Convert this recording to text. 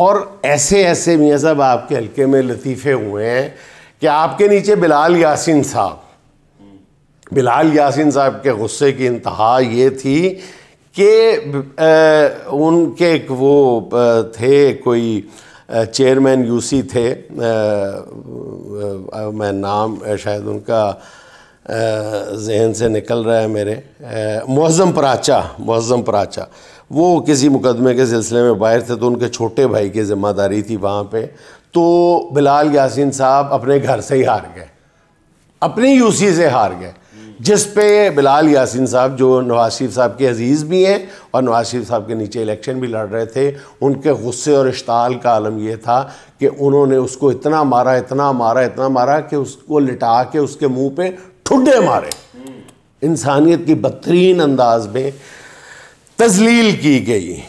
और ऐसे ऐसे मियाँ साहब आपके हल्के में लतीफ़े हुए हैं कि आपके नीचे बिलाल यासिन साहब बिलाल यासिन साहब के गुस्से की इंतहा ये थी कि उनके एक वो थे कोई चेयरमैन यूसी थे आ, आ, मैं नाम शायद उनका जहन से निकल रहा है मेरे मुज़म प्राचा मुज़म प्राचा वो किसी मुकदमे के सिलसिले में बाहर थे तो उनके छोटे भाई की ज़िम्मेदारी थी वहाँ पे तो बिलाल यासिन साहब अपने घर से ही हार गए अपनी यूसी से हार गए जिस पे बिलाल यासिन साहब जो नवाज शरीफ साहब के अजीज़ भी हैं और नवाज शरीफ साहब के नीचे इलेक्शन भी लड़ रहे थे उनके गुस्से और इश्ताल का आलम यह था कि उन्होंने उसको इतना मारा इतना मारा इतना मारा कि उसको लिटा के उसके मुंह पे ठुडे मारे इंसानियत की बदतरीन अंदाज में तजलील की गई